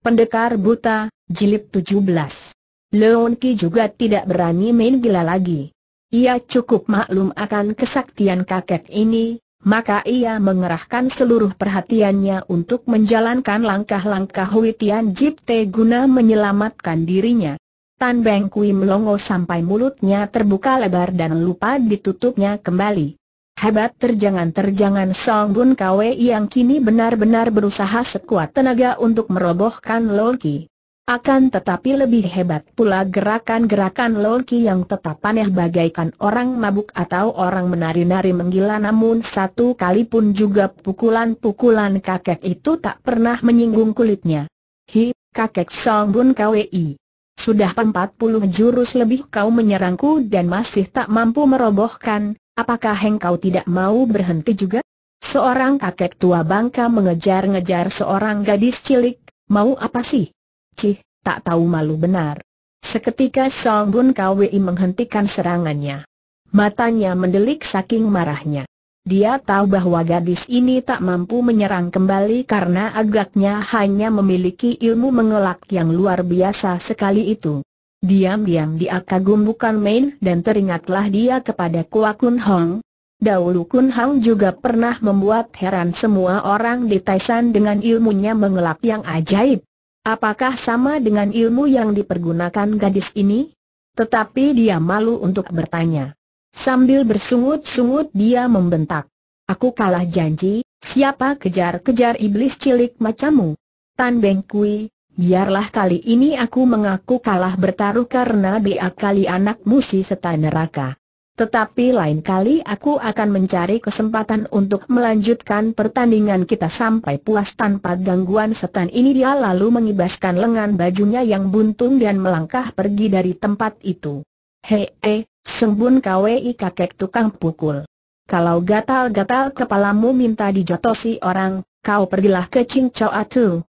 Pendekar Buta, Jilid 17 Leon Ki juga tidak berani main gila lagi. Ia cukup maklum akan kesaktian kakek ini, maka ia mengerahkan seluruh perhatiannya untuk menjalankan langkah-langkah Hui Tian Jipte guna menyelamatkan dirinya. Tan Beng Kui melongo sampai mulutnya terbuka lebar dan lupa ditutupnya kembali. Hebat terjangan-terjangan Song Bun Kwe yang kini benar-benar berusaha sekuat tenaga untuk merobohkan Loki. Akan tetapi lebih hebat pula gerakan-gerakan Loki yang tetap aneh bagaikan orang mabuk atau orang menari-nari menggila namun satu kali pun juga pukulan-pukulan kakek itu tak pernah menyinggung kulitnya. Hi, kakek Song Bun Kwe. Sudah 40 jurus lebih kau menyerangku dan masih tak mampu merobohkan, apakah engkau tidak mau berhenti juga? Seorang kakek tua bangka mengejar-ngejar seorang gadis cilik, mau apa sih? Cih, tak tahu malu benar. Seketika Song Bun Kwei menghentikan serangannya. Matanya mendelik saking marahnya. Dia tahu bahwa gadis ini tak mampu menyerang kembali karena agaknya hanya memiliki ilmu mengelak yang luar biasa sekali itu. Diam-diam dia kagum bukan main dan teringatlah dia kepada Kua Kun Hong. Dahulu Kun Hong juga pernah membuat heran semua orang di Taisan dengan ilmunya mengelap yang ajaib. Apakah sama dengan ilmu yang dipergunakan gadis ini? Tetapi dia malu untuk bertanya. Sambil bersungut-sungut dia membentak. Aku kalah janji, siapa kejar-kejar iblis cilik macammu, Tan Beng Kui, Biarlah kali ini aku mengaku kalah bertaruh karena diakali anak musi setan neraka. Tetapi lain kali aku akan mencari kesempatan untuk melanjutkan pertandingan kita sampai puas tanpa gangguan setan ini dia lalu mengibaskan lengan bajunya yang buntung dan melangkah pergi dari tempat itu. Hei, he, eh, sembun kwei kakek tukang pukul. Kalau gatal-gatal kepalamu minta dijotosi orang, kau pergilah ke Ching Choa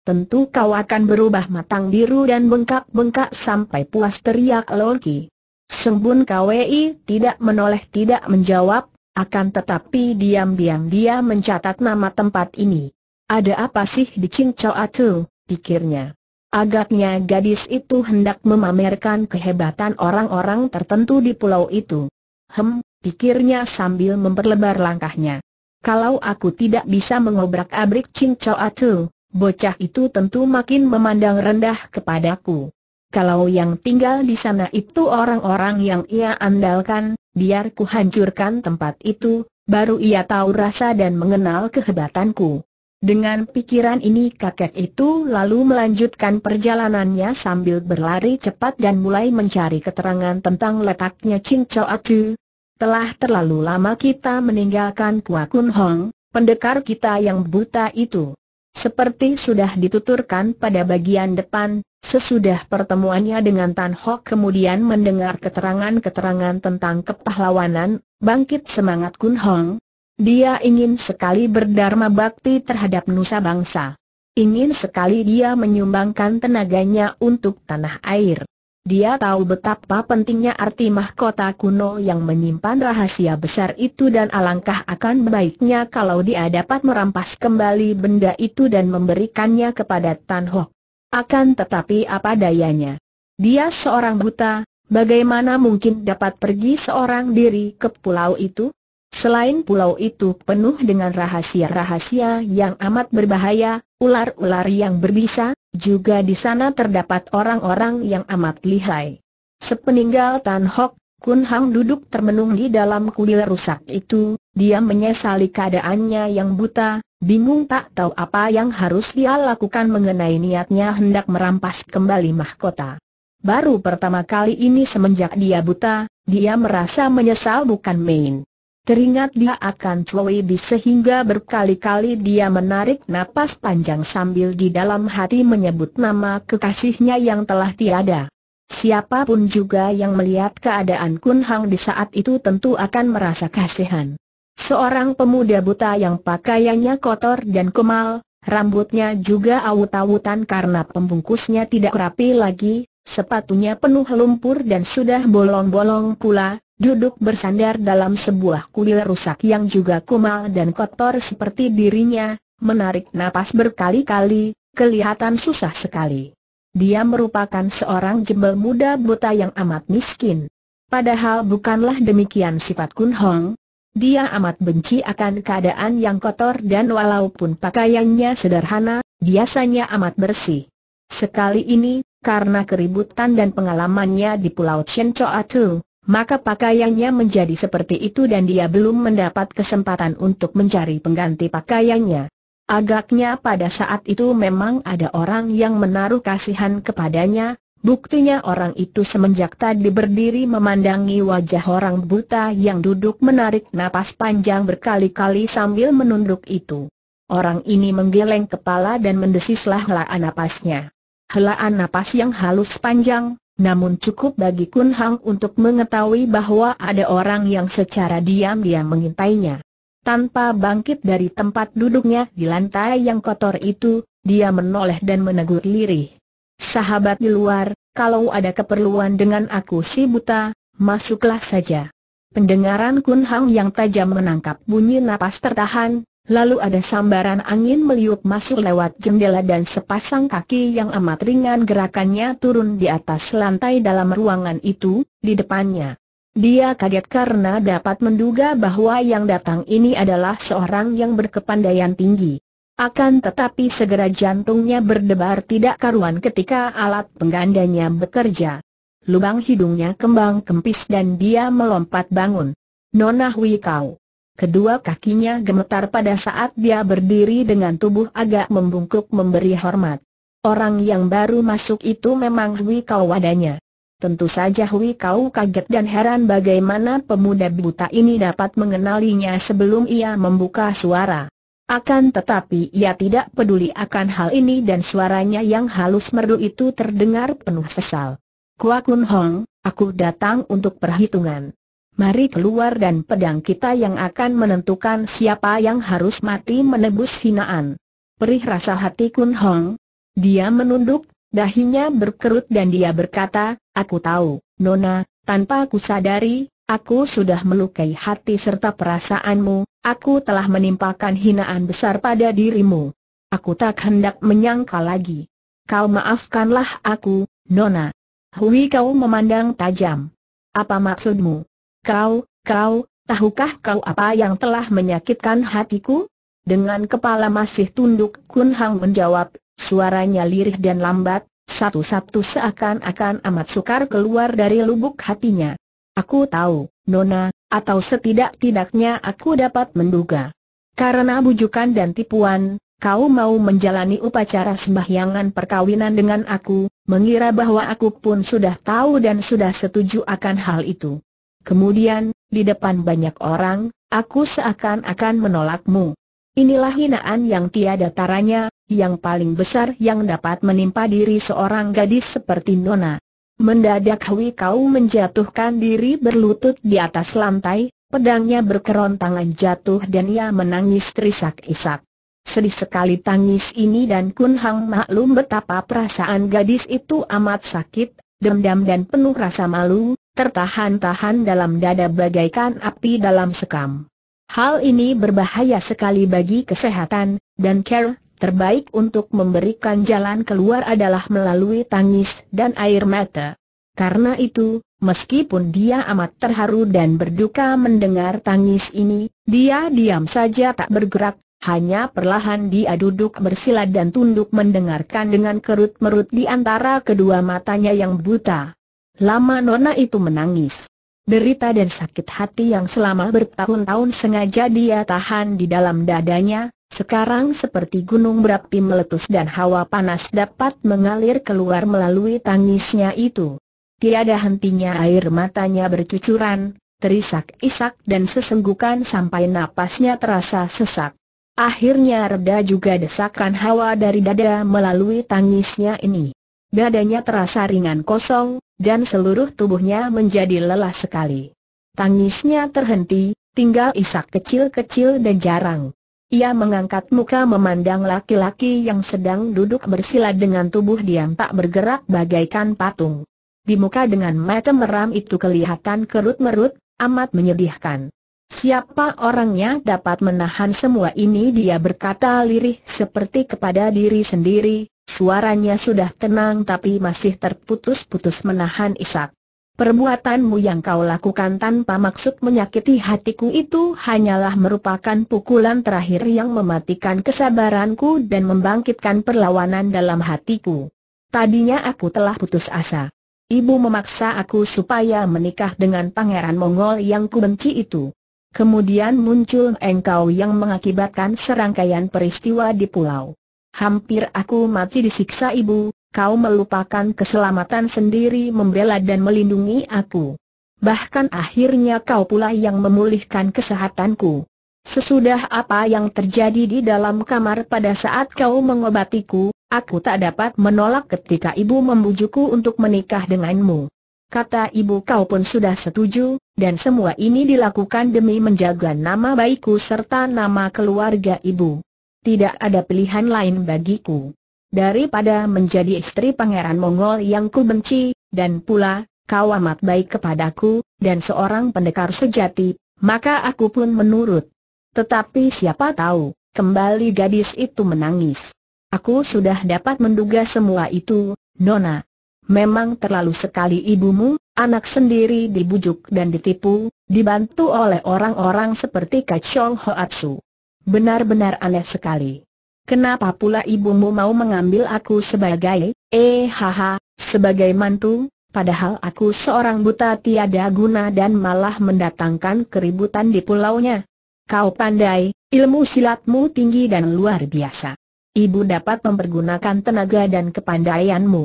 Tentu kau akan berubah matang biru dan bengkak-bengkak sampai puas teriak Lorki. Sembun KWI tidak menoleh tidak menjawab, akan tetapi diam-diam dia mencatat nama tempat ini. Ada apa sih di Cincau Atu, pikirnya. Agaknya gadis itu hendak memamerkan kehebatan orang-orang tertentu di pulau itu. Hem, pikirnya sambil memperlebar langkahnya. Kalau aku tidak bisa mengobrak-abrik Cincau Atu, bocah itu tentu makin memandang rendah kepadaku. Kalau yang tinggal di sana itu orang-orang yang ia andalkan, biar ku hancurkan tempat itu, baru ia tahu rasa dan mengenal kehebatanku. Dengan pikiran ini kakek itu lalu melanjutkan perjalanannya sambil berlari cepat dan mulai mencari keterangan tentang letaknya Ching Choa Atu. Telah terlalu lama kita meninggalkan Pua Kun Hong, pendekar kita yang buta itu. Seperti sudah dituturkan pada bagian depan, sesudah pertemuannya dengan Tan Hock kemudian mendengar keterangan-keterangan tentang kepahlawanan, bangkit semangat Kun Hong. Dia ingin sekali berdharma bakti terhadap nusa bangsa. Ingin sekali dia menyumbangkan tenaganya untuk tanah air. Dia tahu betapa pentingnya arti mahkota kuno yang menyimpan rahasia besar itu dan alangkah akan baiknya kalau dia dapat merampas kembali benda itu dan memberikannya kepada Tan Ho. Akan tetapi apa dayanya? Dia seorang buta, bagaimana mungkin dapat pergi seorang diri ke pulau itu? Selain pulau itu penuh dengan rahasia-rahasia yang amat berbahaya, ular-ular yang berbisa, juga di sana terdapat orang-orang yang amat lihai. Sepeninggal Tan Hock, Kun Hang duduk termenung di dalam kuil rusak itu, dia menyesali keadaannya yang buta, bingung tak tahu apa yang harus dia lakukan mengenai niatnya hendak merampas kembali mahkota. Baru pertama kali ini semenjak dia buta, dia merasa menyesal bukan main. Teringat dia akan Chloe Bi sehingga berkali-kali dia menarik napas panjang sambil di dalam hati menyebut nama kekasihnya yang telah tiada. Siapapun juga yang melihat keadaan Kun Hang di saat itu tentu akan merasa kasihan. Seorang pemuda buta yang pakaiannya kotor dan kemal, rambutnya juga awut-awutan karena pembungkusnya tidak rapi lagi, sepatunya penuh lumpur dan sudah bolong-bolong pula, duduk bersandar dalam sebuah kuil rusak yang juga kumal dan kotor seperti dirinya, menarik napas berkali-kali, kelihatan susah sekali. Dia merupakan seorang jembel muda buta yang amat miskin. Padahal bukanlah demikian sifat Kun Hong. Dia amat benci akan keadaan yang kotor dan walaupun pakaiannya sederhana, biasanya amat bersih. Sekali ini, karena keributan dan pengalamannya di Pulau Chen Choa Tu, maka pakaiannya menjadi seperti itu dan dia belum mendapat kesempatan untuk mencari pengganti pakaiannya. Agaknya pada saat itu memang ada orang yang menaruh kasihan kepadanya, buktinya orang itu semenjak tadi berdiri memandangi wajah orang buta yang duduk menarik napas panjang berkali-kali sambil menunduk itu. Orang ini menggeleng kepala dan mendesis lah helaan napasnya. Helaan napas yang halus panjang, namun cukup bagi Kun Hang untuk mengetahui bahwa ada orang yang secara diam-diam mengintainya. Tanpa bangkit dari tempat duduknya di lantai yang kotor itu, dia menoleh dan menegur lirih. Sahabat di luar, kalau ada keperluan dengan aku si buta, masuklah saja. Pendengaran Kun Hang yang tajam menangkap bunyi napas tertahan, Lalu ada sambaran angin meliuk masuk lewat jendela dan sepasang kaki yang amat ringan gerakannya turun di atas lantai dalam ruangan itu, di depannya. Dia kaget karena dapat menduga bahwa yang datang ini adalah seorang yang berkepandaian tinggi. Akan tetapi segera jantungnya berdebar tidak karuan ketika alat penggandanya bekerja. Lubang hidungnya kembang kempis dan dia melompat bangun. Nona Hui Kau. Kedua kakinya gemetar pada saat dia berdiri dengan tubuh agak membungkuk memberi hormat. Orang yang baru masuk itu memang Hui Kau wadanya. Tentu saja Hui Kau kaget dan heran bagaimana pemuda buta ini dapat mengenalinya sebelum ia membuka suara. Akan tetapi ia tidak peduli akan hal ini dan suaranya yang halus merdu itu terdengar penuh sesal. Kua Kun Hong, aku datang untuk perhitungan mari keluar dan pedang kita yang akan menentukan siapa yang harus mati menebus hinaan. Perih rasa hati Kun Hong. Dia menunduk, dahinya berkerut dan dia berkata, aku tahu, Nona, tanpa aku sadari, aku sudah melukai hati serta perasaanmu, aku telah menimpakan hinaan besar pada dirimu. Aku tak hendak menyangka lagi. Kau maafkanlah aku, Nona. Hui kau memandang tajam. Apa maksudmu? Kau, kau, tahukah kau apa yang telah menyakitkan hatiku? Dengan kepala masih tunduk, Kun Hang menjawab, suaranya lirih dan lambat, satu-satu seakan-akan amat sukar keluar dari lubuk hatinya. Aku tahu, Nona, atau setidak-tidaknya aku dapat menduga. Karena bujukan dan tipuan, kau mau menjalani upacara sembahyangan perkawinan dengan aku, mengira bahwa aku pun sudah tahu dan sudah setuju akan hal itu. Kemudian, di depan banyak orang, aku seakan-akan menolakmu. Inilah hinaan yang tiada taranya, yang paling besar yang dapat menimpa diri seorang gadis seperti Nona. Mendadak Hui Kau menjatuhkan diri berlutut di atas lantai, pedangnya berkerontangan jatuh dan ia menangis terisak-isak. Sedih sekali tangis ini dan Kun Hang maklum betapa perasaan gadis itu amat sakit, dendam dan penuh rasa malu, tertahan-tahan dalam dada bagaikan api dalam sekam. Hal ini berbahaya sekali bagi kesehatan, dan care terbaik untuk memberikan jalan keluar adalah melalui tangis dan air mata. Karena itu, meskipun dia amat terharu dan berduka mendengar tangis ini, dia diam saja tak bergerak, hanya perlahan dia duduk bersila dan tunduk mendengarkan dengan kerut-merut di antara kedua matanya yang buta. Lama Nona itu menangis. Derita dan sakit hati yang selama bertahun-tahun sengaja dia tahan di dalam dadanya, sekarang seperti gunung berapi meletus dan hawa panas dapat mengalir keluar melalui tangisnya itu. Tiada hentinya air matanya bercucuran, terisak-isak dan sesenggukan sampai napasnya terasa sesak. Akhirnya reda juga desakan hawa dari dada melalui tangisnya ini. Dadanya terasa ringan kosong, dan seluruh tubuhnya menjadi lelah sekali. Tangisnya terhenti, tinggal isak kecil-kecil dan jarang. Ia mengangkat muka memandang laki-laki yang sedang duduk bersila dengan tubuh diam tak bergerak bagaikan patung. Di muka dengan mata meram itu kelihatan kerut-merut, amat menyedihkan. Siapa orangnya dapat menahan semua ini dia berkata lirih seperti kepada diri sendiri, suaranya sudah tenang tapi masih terputus-putus menahan isak. Perbuatanmu yang kau lakukan tanpa maksud menyakiti hatiku itu hanyalah merupakan pukulan terakhir yang mematikan kesabaranku dan membangkitkan perlawanan dalam hatiku. Tadinya aku telah putus asa. Ibu memaksa aku supaya menikah dengan pangeran Mongol yang kubenci itu. Kemudian muncul engkau yang mengakibatkan serangkaian peristiwa di pulau. Hampir aku mati disiksa ibu, kau melupakan keselamatan sendiri membela dan melindungi aku. Bahkan akhirnya kau pula yang memulihkan kesehatanku. Sesudah apa yang terjadi di dalam kamar pada saat kau mengobatiku, aku tak dapat menolak ketika ibu membujukku untuk menikah denganmu. Kata ibu kau pun sudah setuju, dan semua ini dilakukan demi menjaga nama baikku serta nama keluarga ibu. Tidak ada pilihan lain bagiku. Daripada menjadi istri pangeran Mongol yang ku benci, dan pula, kau amat baik kepadaku, dan seorang pendekar sejati, maka aku pun menurut. Tetapi siapa tahu, kembali gadis itu menangis. Aku sudah dapat menduga semua itu, Nona, Memang terlalu sekali ibumu, anak sendiri dibujuk dan ditipu, dibantu oleh orang-orang seperti Kacong Hoatsu. Benar-benar aneh sekali. Kenapa pula ibumu mau mengambil aku sebagai, eh haha, sebagai mantu, Padahal aku seorang buta tiada guna dan malah mendatangkan keributan di pulaunya. Kau pandai, ilmu silatmu tinggi dan luar biasa. Ibu dapat mempergunakan tenaga dan kepandaianmu.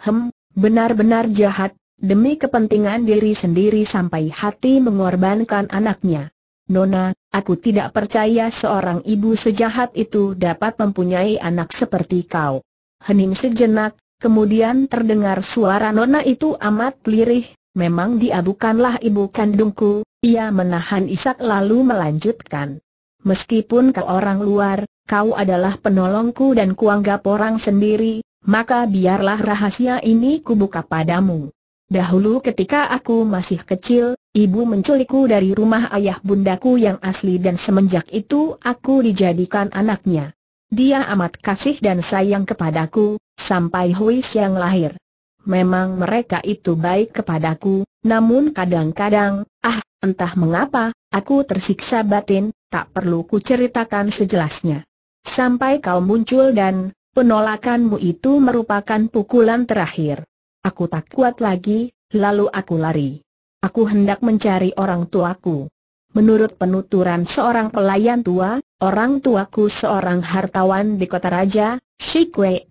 Hem, Benar-benar jahat, demi kepentingan diri sendiri sampai hati mengorbankan anaknya. Nona, aku tidak percaya seorang ibu sejahat itu dapat mempunyai anak seperti kau. Hening sejenak, kemudian terdengar suara Nona itu amat lirih, memang dia bukanlah ibu kandungku, ia menahan isak lalu melanjutkan. Meskipun kau orang luar, kau adalah penolongku dan kuanggap orang sendiri, maka biarlah rahasia ini kubuka padamu. Dahulu ketika aku masih kecil, ibu menculikku dari rumah ayah bundaku yang asli dan semenjak itu aku dijadikan anaknya. Dia amat kasih dan sayang kepadaku, sampai Hui yang lahir. Memang mereka itu baik kepadaku, namun kadang-kadang, ah, entah mengapa, aku tersiksa batin, tak perlu ku ceritakan sejelasnya. Sampai kau muncul dan, Penolakanmu itu merupakan pukulan terakhir. Aku tak kuat lagi, lalu aku lari. Aku hendak mencari orang tuaku. Menurut penuturan seorang pelayan tua, orang tuaku seorang hartawan di kota raja,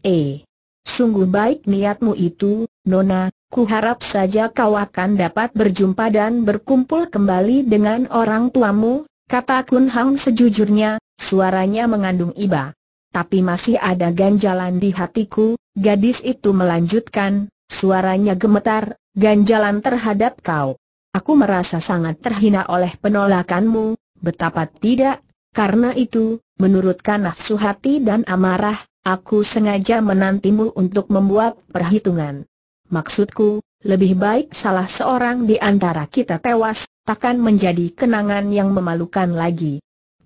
E. Sungguh baik niatmu itu, Nona, kuharap saja kau akan dapat berjumpa dan berkumpul kembali dengan orang tuamu, kata Kun Hang sejujurnya, suaranya mengandung iba tapi masih ada ganjalan di hatiku, gadis itu melanjutkan, suaranya gemetar, ganjalan terhadap kau. Aku merasa sangat terhina oleh penolakanmu, betapa tidak, karena itu, menurutkan nafsu hati dan amarah, aku sengaja menantimu untuk membuat perhitungan. Maksudku, lebih baik salah seorang di antara kita tewas, takkan menjadi kenangan yang memalukan lagi.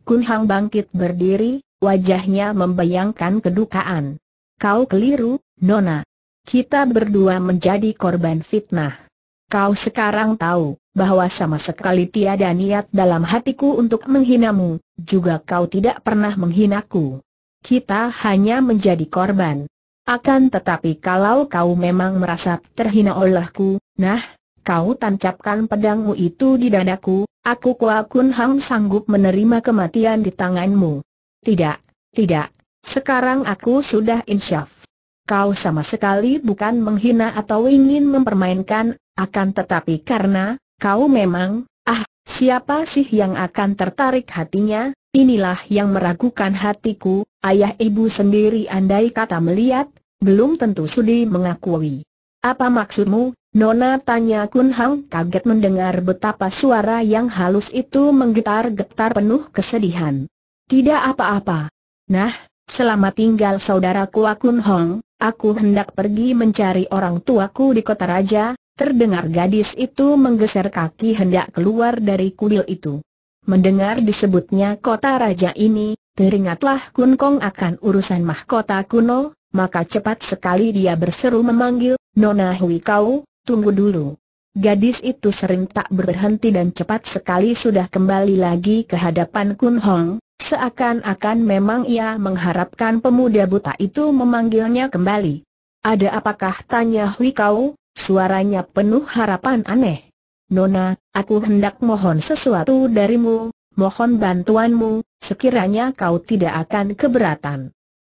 Kun Hang bangkit berdiri, Wajahnya membayangkan kedukaan. Kau keliru, Nona. Kita berdua menjadi korban fitnah. Kau sekarang tahu bahwa sama sekali tiada niat dalam hatiku untuk menghinamu, juga kau tidak pernah menghinaku. Kita hanya menjadi korban. Akan tetapi kalau kau memang merasa terhina olehku, nah, kau tancapkan pedangmu itu di dadaku, aku kuakun Hang sanggup menerima kematian di tanganmu. Tidak, tidak, sekarang aku sudah insyaf. Kau sama sekali bukan menghina atau ingin mempermainkan, akan tetapi karena, kau memang, ah, siapa sih yang akan tertarik hatinya, inilah yang meragukan hatiku, ayah ibu sendiri andai kata melihat, belum tentu sudi mengakui. Apa maksudmu, Nona tanya Kun Hang kaget mendengar betapa suara yang halus itu menggetar-getar penuh kesedihan. Tidak apa-apa. Nah, selama tinggal saudaraku Akun Hong, aku hendak pergi mencari orang tuaku di kota raja, terdengar gadis itu menggeser kaki hendak keluar dari kuil itu. Mendengar disebutnya kota raja ini, teringatlah Kun Kong akan urusan mahkota kuno, maka cepat sekali dia berseru memanggil, Nona Hui Kau, tunggu dulu. Gadis itu sering tak berhenti dan cepat sekali sudah kembali lagi ke hadapan Kun Hong, Seakan-akan memang ia mengharapkan pemuda buta itu memanggilnya kembali. Ada apakah tanya Hui Kau, suaranya penuh harapan aneh. Nona, aku hendak mohon sesuatu darimu, mohon bantuanmu, sekiranya kau tidak akan keberatan.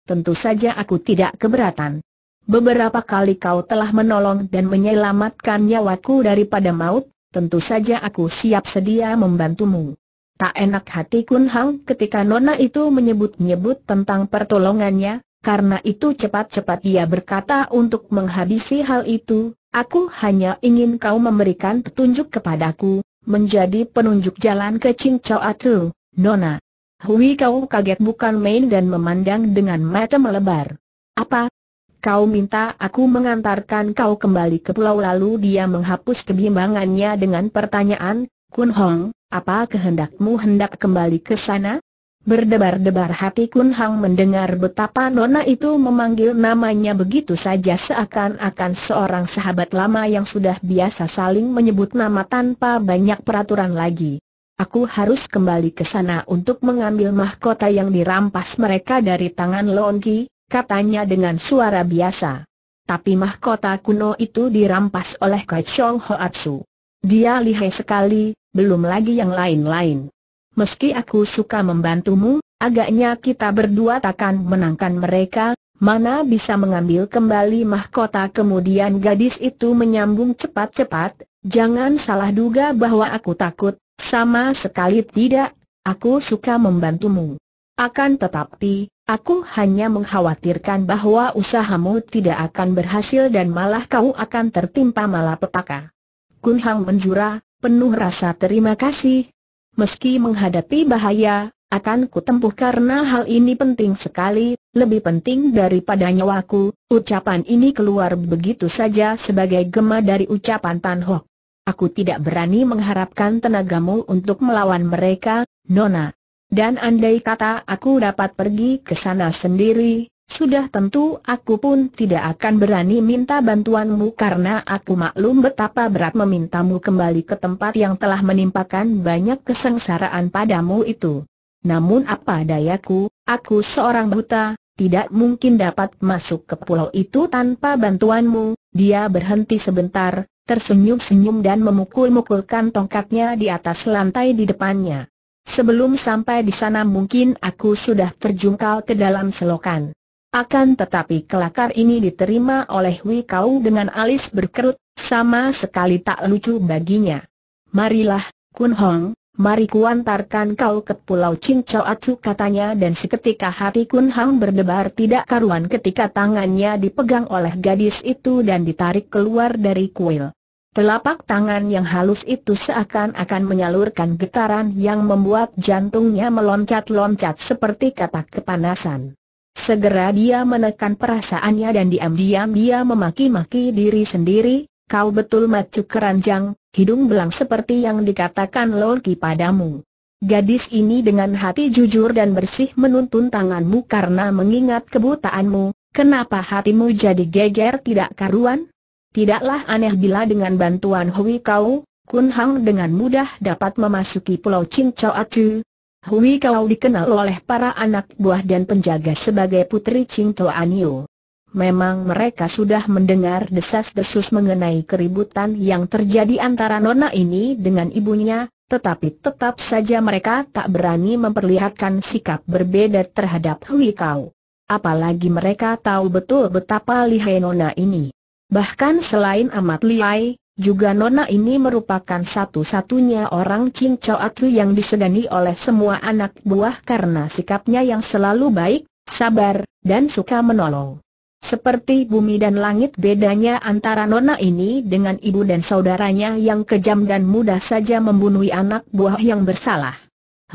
Tentu saja aku tidak keberatan. Beberapa kali kau telah menolong dan menyelamatkan nyawaku daripada maut, tentu saja aku siap sedia membantumu. Tak enak hati Kun Hang ketika Nona itu menyebut-nyebut tentang pertolongannya, karena itu cepat-cepat ia berkata untuk menghabisi hal itu, aku hanya ingin kau memberikan petunjuk kepadaku, menjadi penunjuk jalan ke Ching Chau Atu, Nona. Hui kau kaget bukan main dan memandang dengan mata melebar. Apa? Kau minta aku mengantarkan kau kembali ke pulau lalu dia menghapus kebimbangannya dengan pertanyaan, Kun Hong, apa kehendakmu hendak kembali ke sana? Berdebar-debar hati Kun Hang mendengar betapa Nona itu memanggil namanya begitu saja seakan-akan seorang sahabat lama yang sudah biasa saling menyebut nama tanpa banyak peraturan lagi. Aku harus kembali ke sana untuk mengambil mahkota yang dirampas mereka dari tangan Longki, katanya dengan suara biasa. Tapi mahkota kuno itu dirampas oleh Kai Chong Hoatsu. Dia lihai sekali, belum lagi yang lain-lain. Meski aku suka membantumu, agaknya kita berdua takkan menangkan mereka, mana bisa mengambil kembali mahkota kemudian gadis itu menyambung cepat-cepat, jangan salah duga bahwa aku takut, sama sekali tidak, aku suka membantumu. Akan tetapi, aku hanya mengkhawatirkan bahwa usahamu tidak akan berhasil dan malah kau akan tertimpa malapetaka. Kun Hang menjura, penuh rasa terima kasih. Meski menghadapi bahaya, akan kutempuh karena hal ini penting sekali, lebih penting daripada nyawaku, ucapan ini keluar begitu saja sebagai gema dari ucapan Tan Ho. Aku tidak berani mengharapkan tenagamu untuk melawan mereka, Nona. Dan andai kata aku dapat pergi ke sana sendiri, sudah tentu aku pun tidak akan berani minta bantuanmu karena aku maklum betapa berat memintamu kembali ke tempat yang telah menimpakan banyak kesengsaraan padamu itu. Namun apa dayaku, aku seorang buta, tidak mungkin dapat masuk ke pulau itu tanpa bantuanmu. Dia berhenti sebentar, tersenyum-senyum dan memukul-mukulkan tongkatnya di atas lantai di depannya. Sebelum sampai di sana mungkin aku sudah terjungkal ke dalam selokan. Akan tetapi kelakar ini diterima oleh Wi dengan alis berkerut, sama sekali tak lucu baginya. Marilah, Kun Hong, mari kuantarkan kau ke Pulau Cincau Acu katanya dan seketika hati Kun Hong berdebar tidak karuan ketika tangannya dipegang oleh gadis itu dan ditarik keluar dari kuil. Telapak tangan yang halus itu seakan-akan menyalurkan getaran yang membuat jantungnya meloncat-loncat seperti katak kepanasan. Segera dia menekan perasaannya dan diam-diam dia memaki-maki diri sendiri, kau betul macu keranjang, hidung belang seperti yang dikatakan Lolki padamu. Gadis ini dengan hati jujur dan bersih menuntun tanganmu karena mengingat kebutaanmu, kenapa hatimu jadi geger tidak karuan? Tidaklah aneh bila dengan bantuan Hui Kau, Kun Hang dengan mudah dapat memasuki pulau Cincau Hui Kau dikenal oleh para anak buah dan penjaga sebagai putri Ching Anio. Memang mereka sudah mendengar desas-desus mengenai keributan yang terjadi antara nona ini dengan ibunya, tetapi tetap saja mereka tak berani memperlihatkan sikap berbeda terhadap Hui Kau. Apalagi mereka tahu betul betapa lihai nona ini. Bahkan selain amat lihai, juga Nona ini merupakan satu-satunya orang Ching Choatu yang disegani oleh semua anak buah karena sikapnya yang selalu baik, sabar, dan suka menolong. Seperti bumi dan langit bedanya antara Nona ini dengan ibu dan saudaranya yang kejam dan mudah saja membunuh anak buah yang bersalah.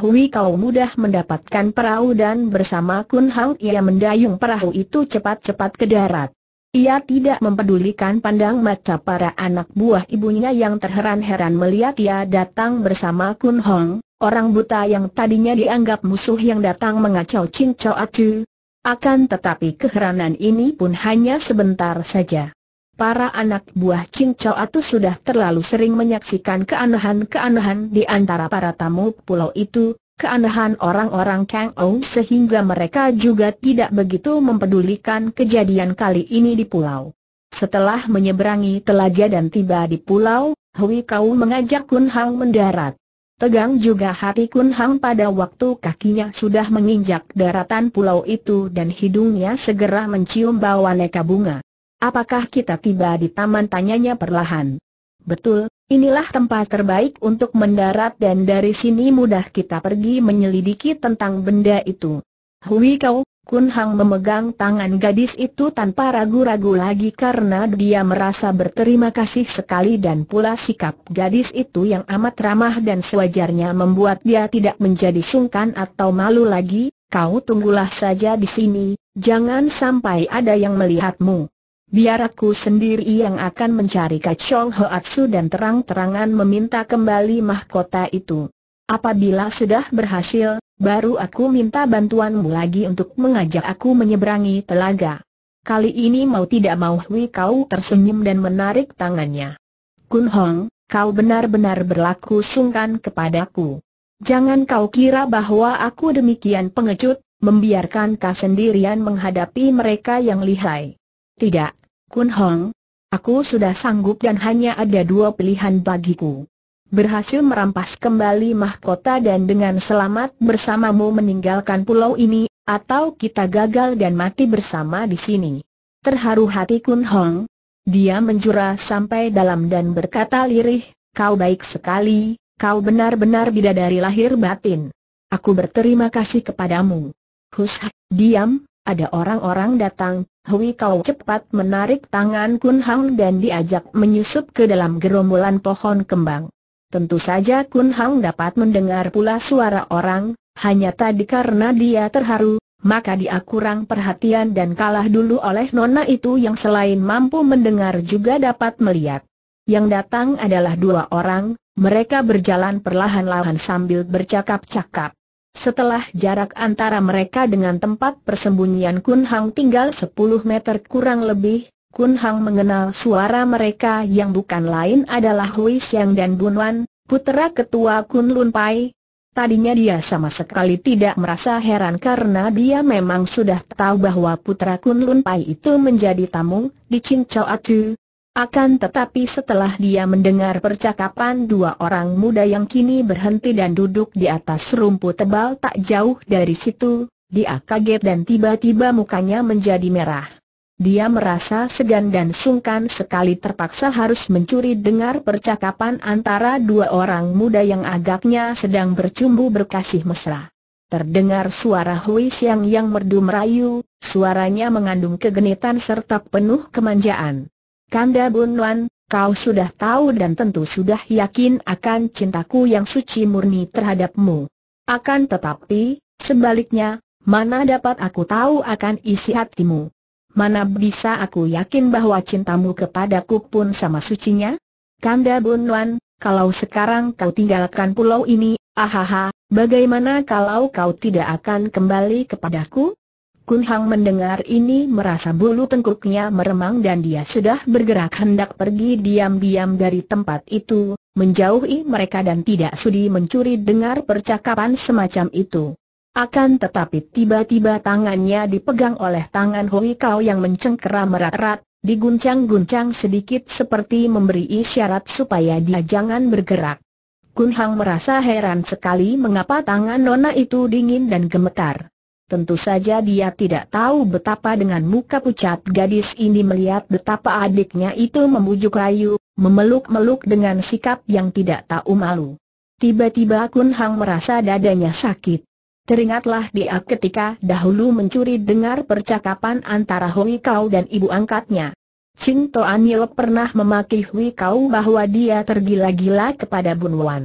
Hui kau mudah mendapatkan perahu dan bersama Kun Hang ia mendayung perahu itu cepat-cepat ke darat. Ia tidak mempedulikan pandang mata para anak buah ibunya yang terheran-heran melihat ia datang bersama Kun Hong, orang buta yang tadinya dianggap musuh yang datang mengacau Chin Chow Atu. Akan tetapi keheranan ini pun hanya sebentar saja. Para anak buah Chin Chow Atu sudah terlalu sering menyaksikan keanehan-keanehan di antara para tamu pulau itu, keanehan orang-orang Kang Ou sehingga mereka juga tidak begitu mempedulikan kejadian kali ini di pulau. Setelah menyeberangi telaga dan tiba di pulau, Hui Kau mengajak Kun Hang mendarat. Tegang juga hati Kun Hang pada waktu kakinya sudah menginjak daratan pulau itu dan hidungnya segera mencium bau aneka bunga. Apakah kita tiba di taman tanyanya perlahan? Betul, Inilah tempat terbaik untuk mendarat dan dari sini mudah kita pergi menyelidiki tentang benda itu. Hui kau, Kun Hang memegang tangan gadis itu tanpa ragu-ragu lagi karena dia merasa berterima kasih sekali dan pula sikap gadis itu yang amat ramah dan sewajarnya membuat dia tidak menjadi sungkan atau malu lagi, kau tunggulah saja di sini, jangan sampai ada yang melihatmu. Biar aku sendiri yang akan mencari Kacong Hoatsu dan terang-terangan meminta kembali mahkota itu. Apabila sudah berhasil, baru aku minta bantuanmu lagi untuk mengajak aku menyeberangi telaga. Kali ini mau tidak mau Hui Kau tersenyum dan menarik tangannya. Kun Hong, kau benar-benar berlaku sungkan kepadaku. Jangan kau kira bahwa aku demikian pengecut, membiarkan kau sendirian menghadapi mereka yang lihai. Tidak, Kun Hong, aku sudah sanggup dan hanya ada dua pilihan bagiku. Berhasil merampas kembali mahkota dan dengan selamat bersamamu meninggalkan pulau ini, atau kita gagal dan mati bersama di sini. Terharu hati Kun Hong, dia menjura sampai dalam dan berkata lirih, kau baik sekali, kau benar-benar bidadari lahir batin. Aku berterima kasih kepadamu. Hus, diam, ada orang-orang datang, Hui Kau cepat menarik tangan Kun Hang dan diajak menyusup ke dalam gerombolan pohon kembang. Tentu saja Kun Hang dapat mendengar pula suara orang, hanya tadi karena dia terharu, maka dia kurang perhatian dan kalah dulu oleh nona itu yang selain mampu mendengar juga dapat melihat. Yang datang adalah dua orang, mereka berjalan perlahan-lahan sambil bercakap-cakap. Setelah jarak antara mereka dengan tempat persembunyian Kun Hang tinggal 10 meter kurang lebih, Kun Hang mengenal suara mereka yang bukan lain adalah Hui Xiang dan Bunwan, putera ketua Kun Lun Pai. Tadinya dia sama sekali tidak merasa heran karena dia memang sudah tahu bahwa putra Kun Lun Pai itu menjadi tamu di Cincau Atu, akan tetapi setelah dia mendengar percakapan dua orang muda yang kini berhenti dan duduk di atas rumput tebal tak jauh dari situ, dia kaget dan tiba-tiba mukanya menjadi merah. Dia merasa segan dan sungkan sekali terpaksa harus mencuri dengar percakapan antara dua orang muda yang agaknya sedang bercumbu berkasih mesra. Terdengar suara Hui Xiang yang merdu merayu, suaranya mengandung kegenitan serta penuh kemanjaan. Kanda Bunwan, kau sudah tahu dan tentu sudah yakin akan cintaku yang suci murni terhadapmu. Akan tetapi, sebaliknya, mana dapat aku tahu akan isi hatimu? Mana bisa aku yakin bahwa cintamu kepadaku pun sama sucinya? Kanda Bunwan, kalau sekarang kau tinggalkan pulau ini, ahaha, bagaimana kalau kau tidak akan kembali kepadaku? Kun Hang mendengar ini merasa bulu tengkuknya meremang dan dia sudah bergerak hendak pergi diam-diam dari tempat itu, menjauhi mereka dan tidak sudi mencuri dengar percakapan semacam itu. Akan tetapi tiba-tiba tangannya dipegang oleh tangan Hui Kau yang mencengkeram merat-rat, diguncang-guncang sedikit seperti memberi isyarat supaya dia jangan bergerak. Kun Hang merasa heran sekali mengapa tangan Nona itu dingin dan gemetar. Tentu saja dia tidak tahu betapa dengan muka pucat gadis ini melihat betapa adiknya itu membujuk rayu, memeluk-meluk dengan sikap yang tidak tahu malu. Tiba-tiba Kun Hang merasa dadanya sakit. Teringatlah dia ketika dahulu mencuri dengar percakapan antara Hui Kau dan ibu angkatnya. Cinto Anil pernah memaki Hui Kau bahwa dia tergila-gila kepada Bun Wan.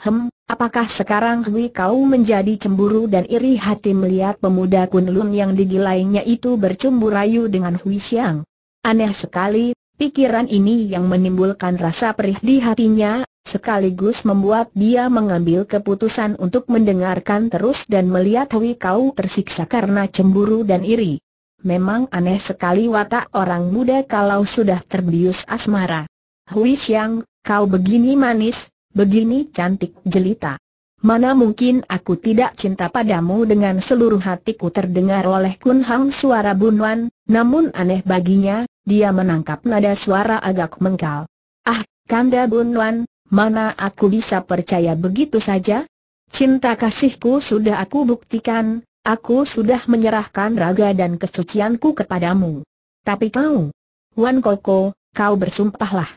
Hem, apakah sekarang Hui kau menjadi cemburu dan iri hati melihat pemuda Kunlun yang digilainya itu bercumbu rayu dengan Hui Xiang? Aneh sekali, pikiran ini yang menimbulkan rasa perih di hatinya, sekaligus membuat dia mengambil keputusan untuk mendengarkan terus dan melihat Hui kau tersiksa karena cemburu dan iri. Memang aneh sekali watak orang muda kalau sudah terbius asmara. Hui Xiang, kau begini manis, begini cantik jelita. Mana mungkin aku tidak cinta padamu dengan seluruh hatiku terdengar oleh Kun Hang suara Bunwan, namun aneh baginya, dia menangkap nada suara agak mengkal. Ah, Kanda Bunwan, mana aku bisa percaya begitu saja? Cinta kasihku sudah aku buktikan, aku sudah menyerahkan raga dan kesucianku kepadamu. Tapi kau, Wan Koko, kau bersumpahlah.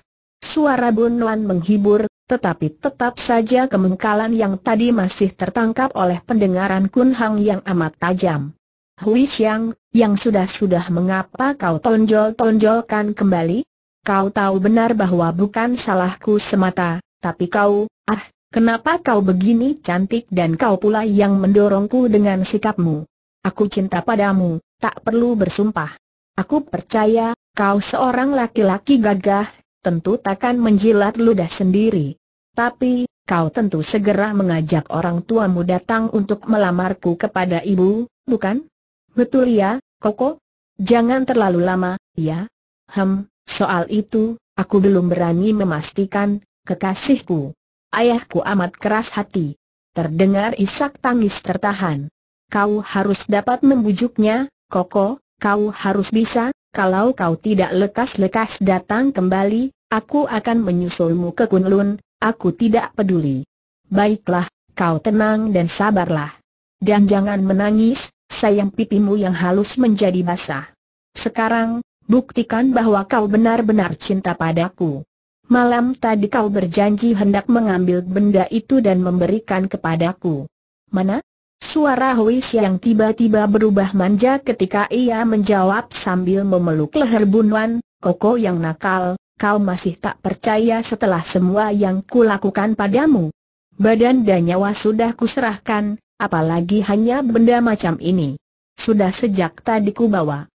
Suara Bunwan menghibur, tetapi tetap saja kemengkalan yang tadi masih tertangkap oleh pendengaran Kun Hang yang amat tajam. Hui Xiang, yang sudah-sudah mengapa kau tonjol-tonjolkan kembali? Kau tahu benar bahwa bukan salahku semata, tapi kau, ah, kenapa kau begini cantik dan kau pula yang mendorongku dengan sikapmu? Aku cinta padamu, tak perlu bersumpah. Aku percaya, kau seorang laki-laki gagah, tentu takkan menjilat ludah sendiri. Tapi, kau tentu segera mengajak orang tuamu datang untuk melamarku kepada ibu, bukan? Betul ya, Koko? Jangan terlalu lama, ya? Hem, soal itu, aku belum berani memastikan, kekasihku. Ayahku amat keras hati. Terdengar isak tangis tertahan. Kau harus dapat membujuknya, Koko, kau harus bisa, kalau kau tidak lekas-lekas datang kembali, Aku akan menyusulmu ke Kunlun, aku tidak peduli. Baiklah, kau tenang dan sabarlah. Dan jangan menangis, sayang pipimu yang halus menjadi basah. Sekarang, buktikan bahwa kau benar-benar cinta padaku. Malam tadi kau berjanji hendak mengambil benda itu dan memberikan kepadaku. Mana? Suara Hui yang tiba-tiba berubah manja ketika ia menjawab sambil memeluk leher Bunwan, Koko yang nakal, kau masih tak percaya setelah semua yang kulakukan padamu. Badan dan nyawa sudah kuserahkan, apalagi hanya benda macam ini. Sudah sejak tadi ku bawa.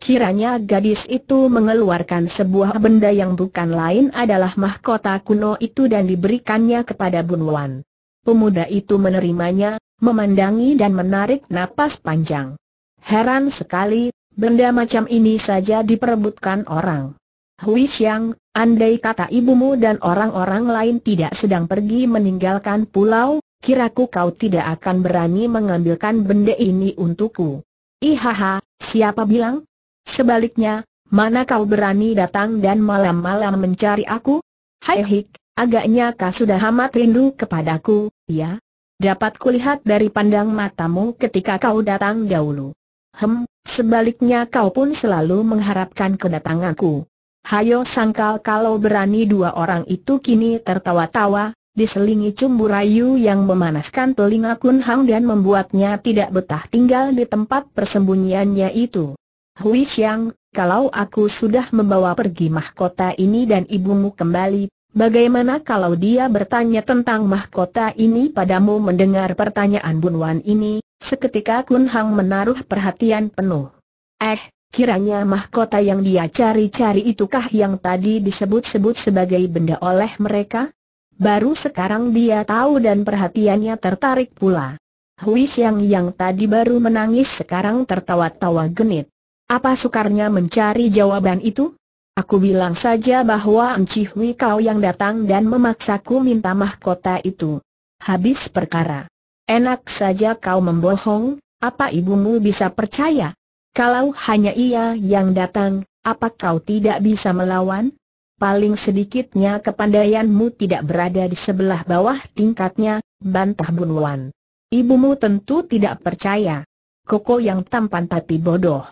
Kiranya gadis itu mengeluarkan sebuah benda yang bukan lain adalah mahkota kuno itu dan diberikannya kepada Bunwan. Pemuda itu menerimanya, memandangi dan menarik napas panjang. Heran sekali, benda macam ini saja diperebutkan orang. Hui Xiang, andai kata ibumu dan orang-orang lain tidak sedang pergi meninggalkan pulau, kiraku kau tidak akan berani mengambilkan benda ini untukku. Ihaha, siapa bilang? Sebaliknya, mana kau berani datang dan malam-malam mencari aku? Hai hik, agaknya kau sudah amat rindu kepadaku, ya? Dapat kulihat dari pandang matamu ketika kau datang dahulu. Hem, sebaliknya kau pun selalu mengharapkan kedatanganku. Hayo sangkal kalau berani dua orang itu kini tertawa-tawa, diselingi cumbu rayu yang memanaskan telinga Kun Hang dan membuatnya tidak betah tinggal di tempat persembunyiannya itu. Hui Xiang, kalau aku sudah membawa pergi mahkota ini dan ibumu kembali, bagaimana kalau dia bertanya tentang mahkota ini padamu mendengar pertanyaan Bun Wan ini, seketika Kun Hang menaruh perhatian penuh. Eh, Kiranya mahkota yang dia cari-cari itukah yang tadi disebut-sebut sebagai benda oleh mereka? Baru sekarang dia tahu dan perhatiannya tertarik pula. Hui Xiang yang tadi baru menangis sekarang tertawa-tawa genit. Apa sukarnya mencari jawaban itu? Aku bilang saja bahwa Enci Hui kau yang datang dan memaksaku minta mahkota itu. Habis perkara. Enak saja kau membohong, apa ibumu bisa percaya? Kalau hanya ia yang datang, apa kau tidak bisa melawan? Paling sedikitnya kepandaianmu tidak berada di sebelah bawah tingkatnya, bantah Bunwan. Ibumu tentu tidak percaya. Koko yang tampan tapi bodoh.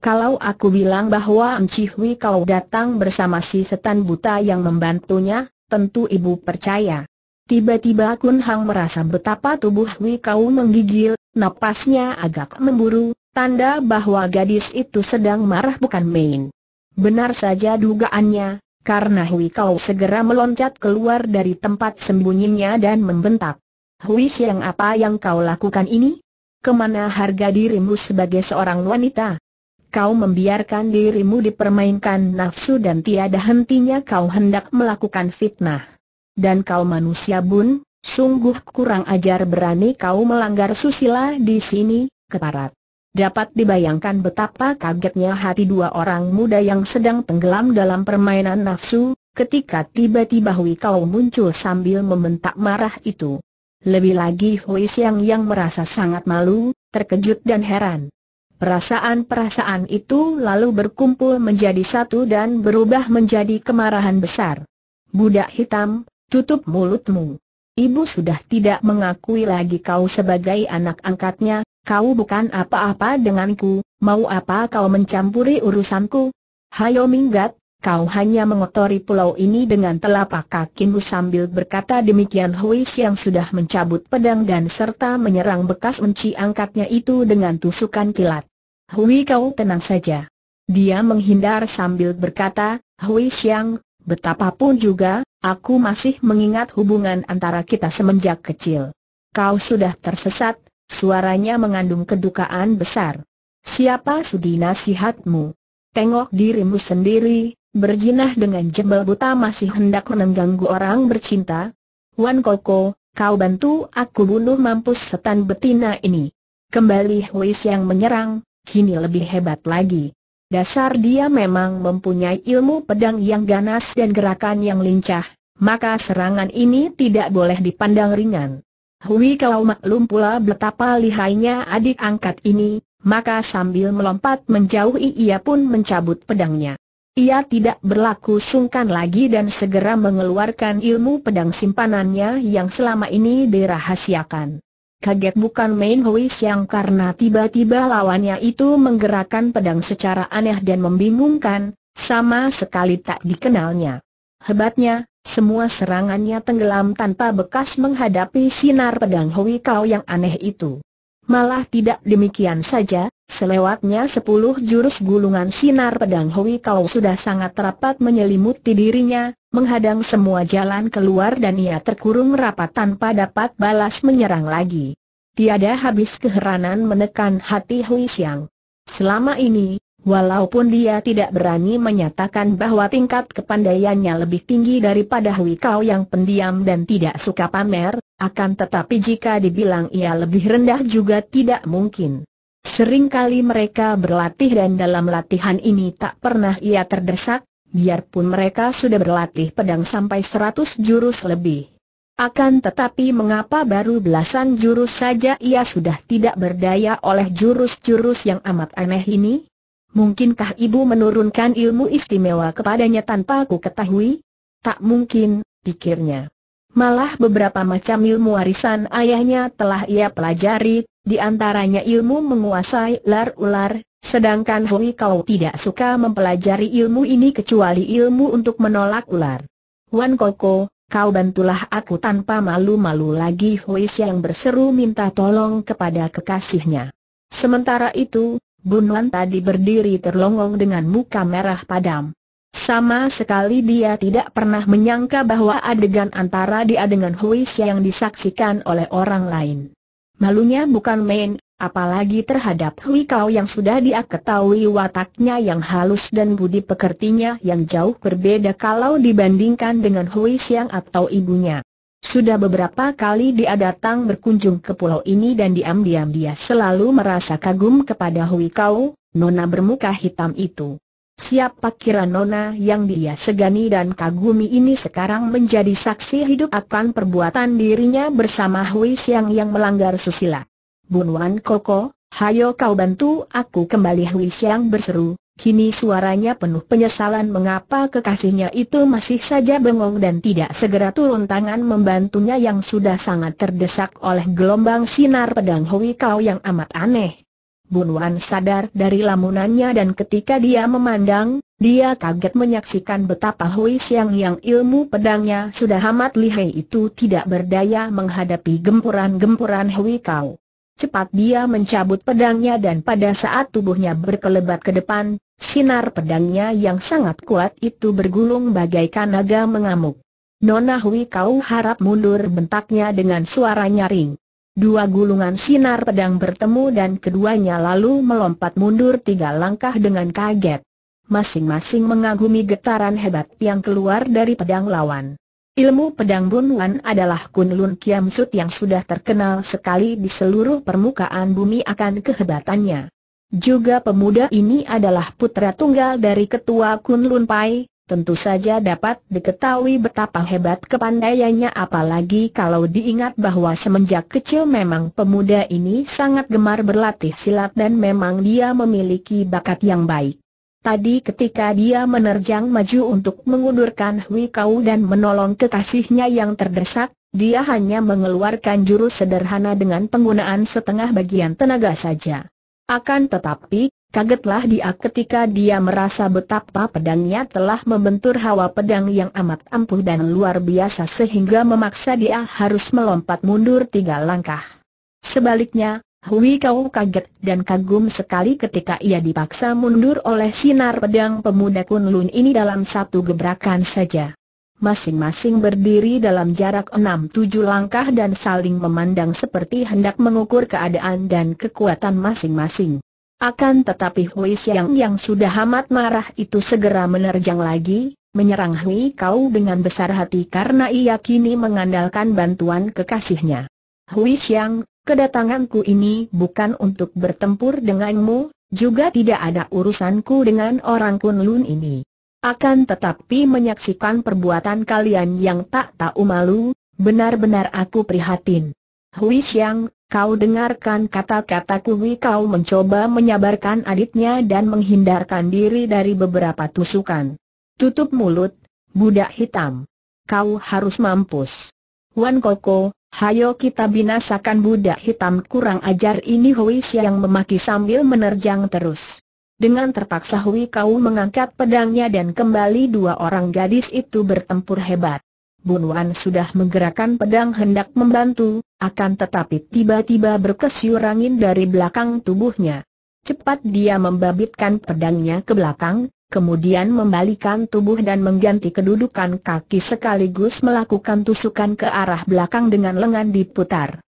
Kalau aku bilang bahwa Hui kau datang bersama si setan buta yang membantunya, tentu ibu percaya. Tiba-tiba Kun Hang merasa betapa tubuh Hui kau menggigil, napasnya agak memburu, Tanda bahwa gadis itu sedang marah bukan main. Benar saja dugaannya, karena Hui Kau segera meloncat keluar dari tempat sembunyinya dan membentak. Hui Xiang apa yang kau lakukan ini? Kemana harga dirimu sebagai seorang wanita? Kau membiarkan dirimu dipermainkan nafsu dan tiada hentinya kau hendak melakukan fitnah. Dan kau manusia bun, sungguh kurang ajar berani kau melanggar susila di sini, keparat. Dapat dibayangkan betapa kagetnya hati dua orang muda yang sedang tenggelam dalam permainan nafsu, ketika tiba-tiba Hui Kau muncul sambil membentak marah itu. Lebih lagi Hui Xiang yang merasa sangat malu, terkejut dan heran. Perasaan-perasaan itu lalu berkumpul menjadi satu dan berubah menjadi kemarahan besar. Budak hitam, tutup mulutmu. Ibu sudah tidak mengakui lagi kau sebagai anak angkatnya, kau bukan apa-apa denganku, mau apa kau mencampuri urusanku? Hayo minggat, kau hanya mengotori pulau ini dengan telapak kakimu sambil berkata demikian Hui yang sudah mencabut pedang dan serta menyerang bekas menci angkatnya itu dengan tusukan kilat. Hui kau tenang saja. Dia menghindar sambil berkata, Hui Xiang, betapapun juga, aku masih mengingat hubungan antara kita semenjak kecil. Kau sudah tersesat, Suaranya mengandung kedukaan besar. Siapa sudi nasihatmu? Tengok dirimu sendiri, berjinah dengan jebal buta masih hendak menengganggu orang bercinta. Wan Koko, kau bantu aku bunuh mampus setan betina ini. Kembali Huis yang menyerang, kini lebih hebat lagi. Dasar dia memang mempunyai ilmu pedang yang ganas dan gerakan yang lincah, maka serangan ini tidak boleh dipandang ringan. Hui kau maklum pula betapa lihainya adik angkat ini, maka sambil melompat menjauhi ia pun mencabut pedangnya. Ia tidak berlaku sungkan lagi dan segera mengeluarkan ilmu pedang simpanannya yang selama ini dirahasiakan. Kaget bukan main Hui Xiang karena tiba-tiba lawannya itu menggerakkan pedang secara aneh dan membingungkan, sama sekali tak dikenalnya. Hebatnya, semua serangannya tenggelam tanpa bekas menghadapi sinar pedang Hui Kau yang aneh itu. Malah tidak demikian saja, selewatnya sepuluh jurus gulungan sinar pedang Hui Kau sudah sangat rapat menyelimuti dirinya, menghadang semua jalan keluar dan ia terkurung rapat tanpa dapat balas menyerang lagi. Tiada habis keheranan menekan hati Hui Xiang. Selama ini, Walaupun dia tidak berani menyatakan bahwa tingkat kepandaiannya lebih tinggi daripada Hui Kau yang pendiam dan tidak suka pamer, akan tetapi jika dibilang ia lebih rendah juga tidak mungkin. Seringkali mereka berlatih dan dalam latihan ini tak pernah ia terdesak, biarpun mereka sudah berlatih pedang sampai 100 jurus lebih. Akan tetapi mengapa baru belasan jurus saja ia sudah tidak berdaya oleh jurus-jurus yang amat aneh ini? Mungkinkah ibu menurunkan ilmu istimewa kepadanya tanpa aku ketahui? Tak mungkin, pikirnya. Malah beberapa macam ilmu warisan ayahnya telah ia pelajari, di antaranya ilmu menguasai ular-ular, sedangkan Hui Kau tidak suka mempelajari ilmu ini kecuali ilmu untuk menolak ular. Wan Koko, kau bantulah aku tanpa malu-malu lagi Hui Xiang berseru minta tolong kepada kekasihnya. Sementara itu, Bunwan tadi berdiri terlongong dengan muka merah padam. Sama sekali dia tidak pernah menyangka bahwa adegan antara dia dengan Hui yang disaksikan oleh orang lain. Malunya bukan main, apalagi terhadap Hui Kau yang sudah dia ketahui wataknya yang halus dan budi pekertinya yang jauh berbeda kalau dibandingkan dengan Hui Xiang atau ibunya. Sudah beberapa kali dia datang berkunjung ke pulau ini dan diam-diam dia selalu merasa kagum kepada Hui Kau, nona bermuka hitam itu. Siapa kira nona yang dia segani dan kagumi ini sekarang menjadi saksi hidup akan perbuatan dirinya bersama Hui Siang yang melanggar susila. Bunwan Koko, hayo kau bantu aku kembali Hui Siang berseru, Kini suaranya penuh penyesalan mengapa kekasihnya itu masih saja bengong dan tidak segera turun tangan membantunya yang sudah sangat terdesak oleh gelombang sinar pedang Hui Kau yang amat aneh. Bunwan sadar dari lamunannya dan ketika dia memandang, dia kaget menyaksikan betapa Hui Xiang yang ilmu pedangnya sudah amat lihai itu tidak berdaya menghadapi gempuran-gempuran Hui Kau. Cepat dia mencabut pedangnya dan pada saat tubuhnya berkelebat ke depan, Sinar pedangnya yang sangat kuat itu bergulung bagaikan naga mengamuk. Nona Hui kau harap mundur bentaknya dengan suara nyaring. Dua gulungan sinar pedang bertemu dan keduanya lalu melompat mundur tiga langkah dengan kaget. Masing-masing mengagumi getaran hebat yang keluar dari pedang lawan. Ilmu pedang Wan adalah Kunlun Kiamsut yang sudah terkenal sekali di seluruh permukaan bumi akan kehebatannya. Juga pemuda ini adalah putra tunggal dari ketua Kunlun Pai, tentu saja dapat diketahui betapa hebat kepandaiannya apalagi kalau diingat bahwa semenjak kecil memang pemuda ini sangat gemar berlatih silat dan memang dia memiliki bakat yang baik. Tadi ketika dia menerjang maju untuk mengundurkan Hui Kau dan menolong kekasihnya yang terdesak, dia hanya mengeluarkan jurus sederhana dengan penggunaan setengah bagian tenaga saja. Akan tetapi, kagetlah dia ketika dia merasa betapa pedangnya telah membentur hawa pedang yang amat ampuh dan luar biasa sehingga memaksa dia harus melompat mundur tiga langkah. Sebaliknya, Hui Kau kaget dan kagum sekali ketika ia dipaksa mundur oleh sinar pedang pemuda Kunlun ini dalam satu gebrakan saja masing-masing berdiri dalam jarak enam, tujuh langkah dan saling memandang seperti hendak mengukur keadaan dan kekuatan masing-masing. Akan tetapi Hui Xiang yang sudah amat marah itu segera menerjang lagi, menyerang Hui Kau dengan besar hati karena ia kini mengandalkan bantuan kekasihnya. Hui Xiang, kedatanganku ini bukan untuk bertempur denganmu, juga tidak ada urusanku dengan orang Kunlun ini. Akan tetapi menyaksikan perbuatan kalian yang tak tahu malu, benar-benar aku prihatin. Hui Xiang, kau dengarkan kata kataku Hui kau mencoba menyabarkan adiknya dan menghindarkan diri dari beberapa tusukan. Tutup mulut, budak hitam. Kau harus mampus. Wan Koko, hayo kita binasakan budak hitam kurang ajar ini Hui Xiang memaki sambil menerjang terus. Dengan terpaksa Hui Kau mengangkat pedangnya dan kembali dua orang gadis itu bertempur hebat. Bunwan sudah menggerakkan pedang hendak membantu, akan tetapi tiba-tiba berkesiur angin dari belakang tubuhnya. Cepat dia membabitkan pedangnya ke belakang, kemudian membalikan tubuh dan mengganti kedudukan kaki sekaligus melakukan tusukan ke arah belakang dengan lengan diputar.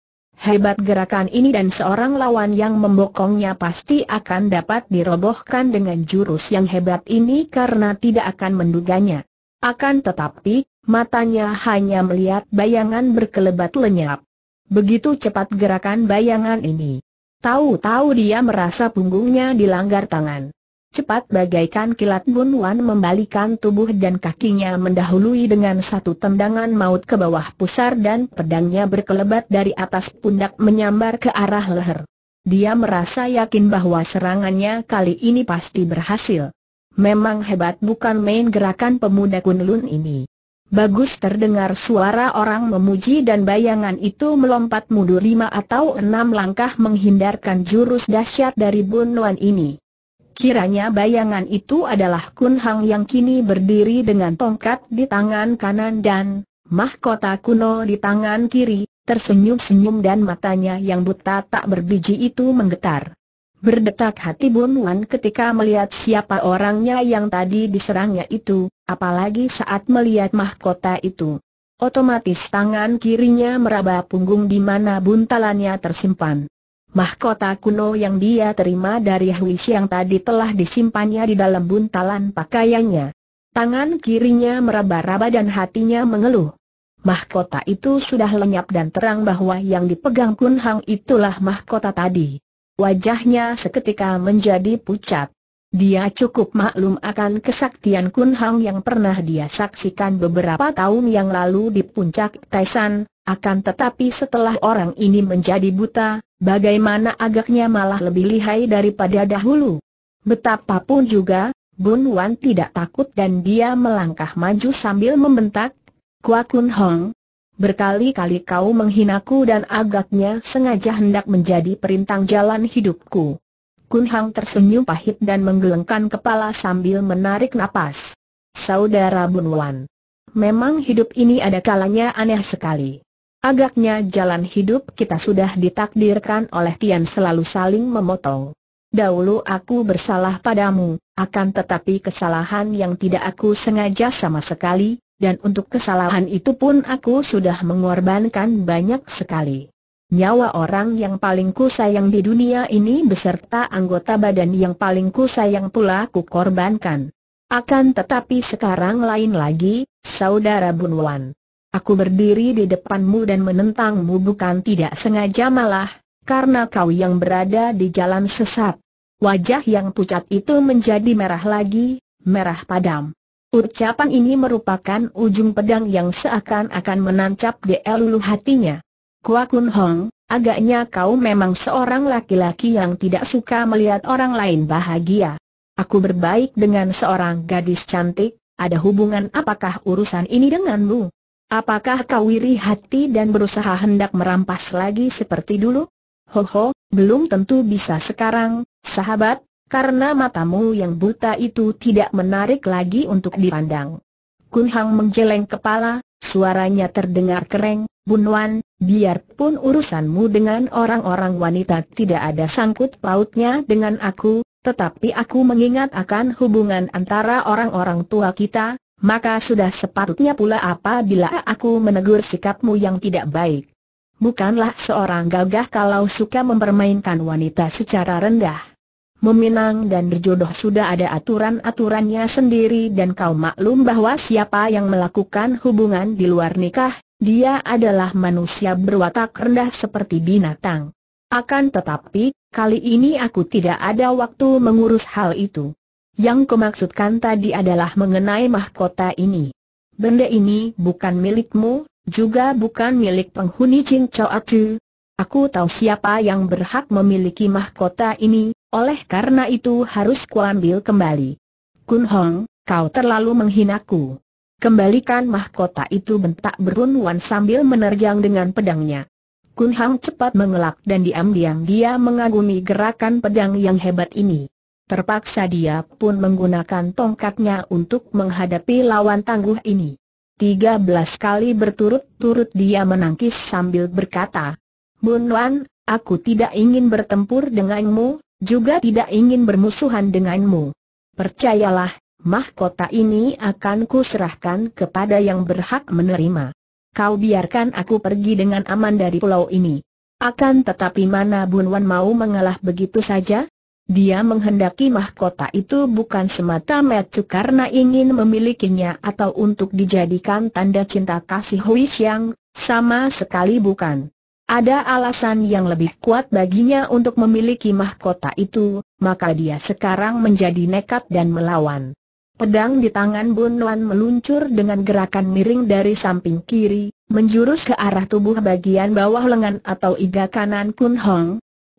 Hebat gerakan ini dan seorang lawan yang membokongnya pasti akan dapat dirobohkan dengan jurus yang hebat ini karena tidak akan menduganya. Akan tetapi, matanya hanya melihat bayangan berkelebat lenyap. Begitu cepat gerakan bayangan ini. Tahu-tahu dia merasa punggungnya dilanggar tangan. Cepat bagaikan kilat Bun Wan membalikan tubuh dan kakinya mendahului dengan satu tendangan maut ke bawah pusar dan pedangnya berkelebat dari atas pundak menyambar ke arah leher. Dia merasa yakin bahwa serangannya kali ini pasti berhasil. Memang hebat bukan main gerakan pemuda Kunlun ini. Bagus terdengar suara orang memuji dan bayangan itu melompat mundur lima atau enam langkah menghindarkan jurus dahsyat dari Bun Wan ini. Kiranya bayangan itu adalah Kun Hang yang kini berdiri dengan tongkat di tangan kanan dan mahkota kuno di tangan kiri, tersenyum-senyum dan matanya yang buta tak berbiji itu menggetar. Berdetak hati Bun Wan ketika melihat siapa orangnya yang tadi diserangnya itu, apalagi saat melihat mahkota itu. Otomatis tangan kirinya meraba punggung di mana buntalannya tersimpan. Mahkota kuno yang dia terima dari Hui yang tadi telah disimpannya di dalam buntalan pakaiannya. Tangan kirinya meraba-raba dan hatinya mengeluh. Mahkota itu sudah lenyap dan terang bahwa yang dipegang Kun Hang itulah mahkota tadi. Wajahnya seketika menjadi pucat. Dia cukup maklum akan kesaktian Kun Hang yang pernah dia saksikan beberapa tahun yang lalu di puncak Taisan, akan tetapi setelah orang ini menjadi buta, bagaimana agaknya malah lebih lihai daripada dahulu. Betapapun juga, Bun Wan tidak takut dan dia melangkah maju sambil membentak, Kua Kun Hong, berkali-kali kau menghinaku dan agaknya sengaja hendak menjadi perintang jalan hidupku. Kun Hong tersenyum pahit dan menggelengkan kepala sambil menarik napas. Saudara Bun Wan. Memang hidup ini ada kalanya aneh sekali. Agaknya jalan hidup kita sudah ditakdirkan oleh Tian selalu saling memotong. Dahulu aku bersalah padamu, akan tetapi kesalahan yang tidak aku sengaja sama sekali, dan untuk kesalahan itu pun aku sudah mengorbankan banyak sekali. Nyawa orang yang paling ku sayang di dunia ini beserta anggota badan yang paling ku sayang pula ku korbankan. Akan tetapi sekarang lain lagi, Saudara Bunwan. Aku berdiri di depanmu dan menentangmu bukan tidak sengaja malah, karena kau yang berada di jalan sesat. Wajah yang pucat itu menjadi merah lagi, merah padam. Ucapan ini merupakan ujung pedang yang seakan-akan menancap di elulu hatinya. Kua Kun Hong, agaknya kau memang seorang laki-laki yang tidak suka melihat orang lain bahagia. Aku berbaik dengan seorang gadis cantik, ada hubungan apakah urusan ini denganmu? Apakah kau iri hati dan berusaha hendak merampas lagi seperti dulu? Hoho, belum tentu bisa sekarang, sahabat, karena matamu yang buta itu tidak menarik lagi untuk dipandang. Kun Hang menjeleng kepala, suaranya terdengar kereng, Bunwan, biarpun urusanmu dengan orang-orang wanita tidak ada sangkut pautnya dengan aku, tetapi aku mengingat akan hubungan antara orang-orang tua kita, maka sudah sepatutnya pula apabila aku menegur sikapmu yang tidak baik. Bukanlah seorang gagah kalau suka mempermainkan wanita secara rendah. Meminang dan berjodoh sudah ada aturan-aturannya sendiri dan kau maklum bahwa siapa yang melakukan hubungan di luar nikah, dia adalah manusia berwatak rendah seperti binatang. Akan tetapi, kali ini aku tidak ada waktu mengurus hal itu. Yang kumaksudkan tadi adalah mengenai mahkota ini. Benda ini bukan milikmu, juga bukan milik penghuni Jin Chow Atu. Aku tahu siapa yang berhak memiliki mahkota ini, oleh karena itu harus kuambil kembali. Kun Hong, kau terlalu menghinaku. Kembalikan mahkota itu bentak Wan sambil menerjang dengan pedangnya. Kun Hong cepat mengelak dan diam-diam dia mengagumi gerakan pedang yang hebat ini. Terpaksa dia pun menggunakan tongkatnya untuk menghadapi lawan tangguh ini. Tiga belas kali berturut-turut dia menangkis sambil berkata, Bun Wan, aku tidak ingin bertempur denganmu, juga tidak ingin bermusuhan denganmu. Percayalah, mahkota ini akan kuserahkan kepada yang berhak menerima. Kau biarkan aku pergi dengan aman dari pulau ini. Akan tetapi mana Bun Wan mau mengalah begitu saja? Dia menghendaki mahkota itu bukan semata-mata karena ingin memilikinya atau untuk dijadikan tanda cinta kasih Hui Xiang, sama sekali bukan. Ada alasan yang lebih kuat baginya untuk memiliki mahkota itu, maka dia sekarang menjadi nekat dan melawan. Pedang di tangan Bun Wan meluncur dengan gerakan miring dari samping kiri, menjurus ke arah tubuh bagian bawah lengan atau iga kanan Kun Hong,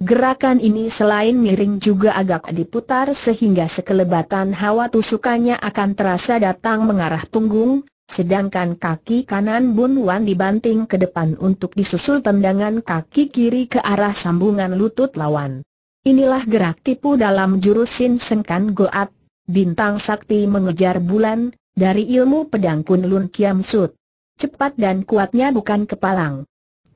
Gerakan ini selain miring juga agak diputar sehingga sekelebatan hawa tusukannya akan terasa datang mengarah punggung, sedangkan kaki kanan Bun Wan dibanting ke depan untuk disusul tendangan kaki kiri ke arah sambungan lutut lawan. Inilah gerak tipu dalam jurusin Sengkan Goat, bintang sakti mengejar bulan, dari ilmu pedang Kun Lun Kiam Sut. Cepat dan kuatnya bukan kepalang.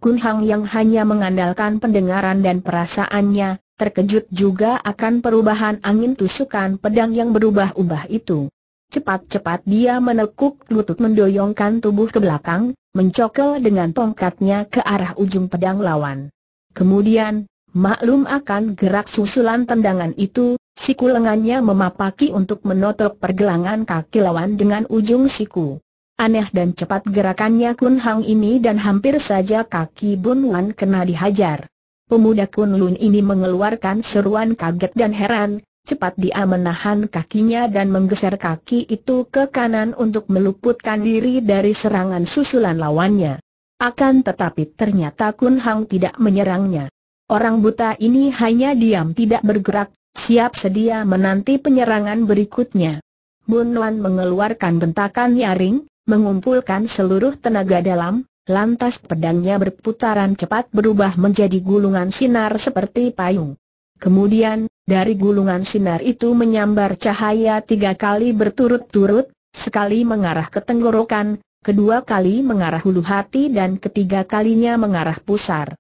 Kun Hang yang hanya mengandalkan pendengaran dan perasaannya, terkejut juga akan perubahan angin tusukan pedang yang berubah-ubah itu. Cepat-cepat dia menekuk lutut mendoyongkan tubuh ke belakang, mencokel dengan tongkatnya ke arah ujung pedang lawan. Kemudian, maklum akan gerak susulan tendangan itu, siku lengannya memapaki untuk menotok pergelangan kaki lawan dengan ujung siku. Aneh dan cepat gerakannya Kun Hang ini dan hampir saja kaki Bun Wan kena dihajar. Pemuda Kun Lun ini mengeluarkan seruan kaget dan heran, cepat dia menahan kakinya dan menggeser kaki itu ke kanan untuk meluputkan diri dari serangan susulan lawannya. Akan tetapi ternyata Kun Hang tidak menyerangnya. Orang buta ini hanya diam tidak bergerak, siap sedia menanti penyerangan berikutnya. Bun Wan mengeluarkan bentakan nyaring, mengumpulkan seluruh tenaga dalam, lantas pedangnya berputaran cepat berubah menjadi gulungan sinar seperti payung. Kemudian, dari gulungan sinar itu menyambar cahaya tiga kali berturut-turut, sekali mengarah ke tenggorokan, kedua kali mengarah hulu hati dan ketiga kalinya mengarah pusar.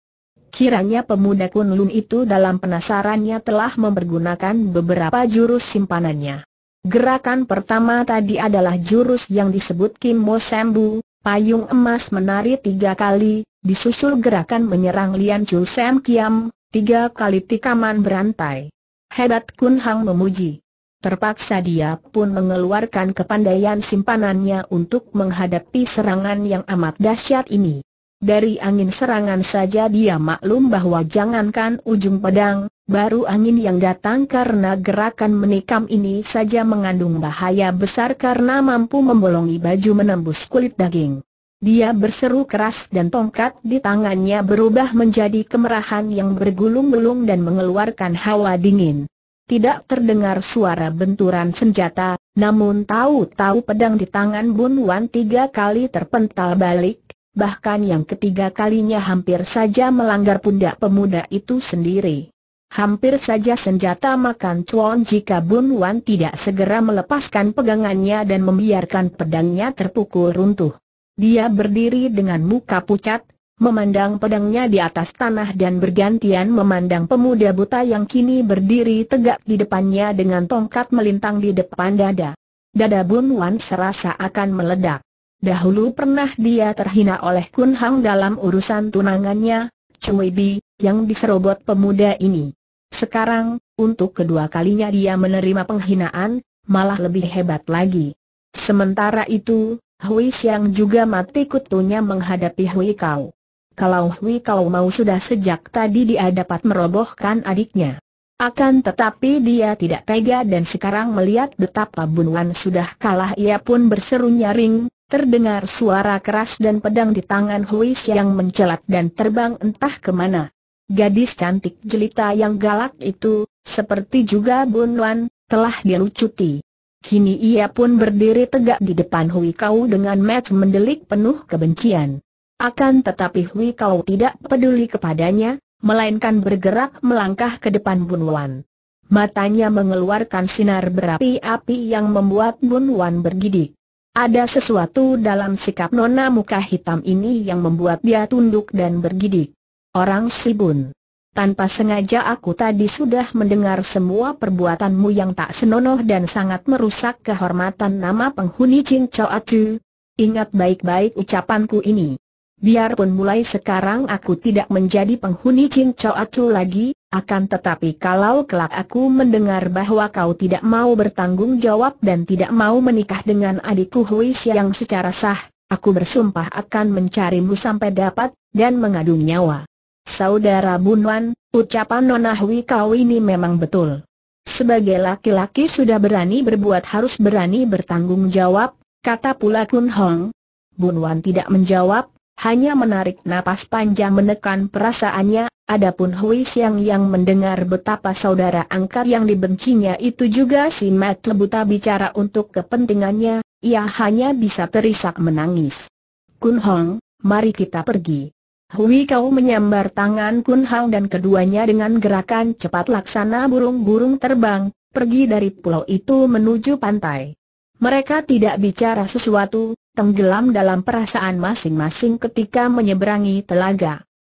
Kiranya pemuda Kunlun itu dalam penasarannya telah mempergunakan beberapa jurus simpanannya. Gerakan pertama tadi adalah jurus yang disebut Kim Mo Sembu, payung emas menari tiga kali, disusul gerakan menyerang Lian Chu Sam Kiam, tiga kali tikaman berantai. Hebat Kun Hang memuji. Terpaksa dia pun mengeluarkan kepandaian simpanannya untuk menghadapi serangan yang amat dahsyat ini. Dari angin serangan saja dia maklum bahwa jangankan ujung pedang, baru angin yang datang karena gerakan menikam ini saja mengandung bahaya besar karena mampu membolongi baju menembus kulit daging. Dia berseru keras dan tongkat di tangannya berubah menjadi kemerahan yang bergulung-gulung dan mengeluarkan hawa dingin. Tidak terdengar suara benturan senjata, namun tahu-tahu pedang di tangan Bun Wan tiga kali terpental balik, bahkan yang ketiga kalinya hampir saja melanggar pundak pemuda itu sendiri. Hampir saja senjata makan cuan jika Bun Wan tidak segera melepaskan pegangannya dan membiarkan pedangnya terpukul runtuh. Dia berdiri dengan muka pucat, memandang pedangnya di atas tanah dan bergantian memandang pemuda buta yang kini berdiri tegak di depannya dengan tongkat melintang di depan dada. Dada Bun Wan serasa akan meledak. Dahulu pernah dia terhina oleh Kun Hang dalam urusan tunangannya, Cui Bi, yang diserobot pemuda ini. Sekarang, untuk kedua kalinya dia menerima penghinaan, malah lebih hebat lagi. Sementara itu, Hui Xiang juga mati kutunya menghadapi Hui Kau. Kalau Hui Kau mau sudah sejak tadi dia dapat merobohkan adiknya. Akan tetapi dia tidak tega dan sekarang melihat betapa Wan sudah kalah ia pun berseru nyaring, Terdengar suara keras dan pedang di tangan Huis yang mencelat dan terbang entah kemana. Gadis cantik jelita yang galak itu, seperti juga Bun Wan, telah dilucuti. Kini ia pun berdiri tegak di depan Hui Kau dengan mata mendelik penuh kebencian. Akan tetapi Hui Kau tidak peduli kepadanya, melainkan bergerak melangkah ke depan Bun Wan. Matanya mengeluarkan sinar berapi-api yang membuat Bun Wan bergidik. Ada sesuatu dalam sikap nona muka hitam ini yang membuat dia tunduk dan bergidik. Orang Sibun. Tanpa sengaja aku tadi sudah mendengar semua perbuatanmu yang tak senonoh dan sangat merusak kehormatan nama penghuni Chin Choa Acu. Ingat baik-baik ucapanku ini. Biarpun mulai sekarang aku tidak menjadi penghuni Cincau Chow Acu lagi, akan tetapi kalau kelak aku mendengar bahwa kau tidak mau bertanggung jawab dan tidak mau menikah dengan adikku Hui yang secara sah, aku bersumpah akan mencarimu sampai dapat, dan mengadu nyawa. Saudara Bunwan, ucapan Nona Hui kau ini memang betul. Sebagai laki-laki sudah berani berbuat harus berani bertanggung jawab, kata pula Kun Hong. Bunwan tidak menjawab, hanya menarik napas panjang menekan perasaannya, adapun Hui Xiang yang mendengar betapa saudara angkat yang dibencinya itu juga si Mat Lebuta bicara untuk kepentingannya, ia hanya bisa terisak menangis. Kun Hong, mari kita pergi. Hui Kau menyambar tangan Kun Hong dan keduanya dengan gerakan cepat laksana burung-burung terbang, pergi dari pulau itu menuju pantai. Mereka tidak bicara sesuatu, tenggelam dalam perasaan masing-masing ketika menyeberangi telaga.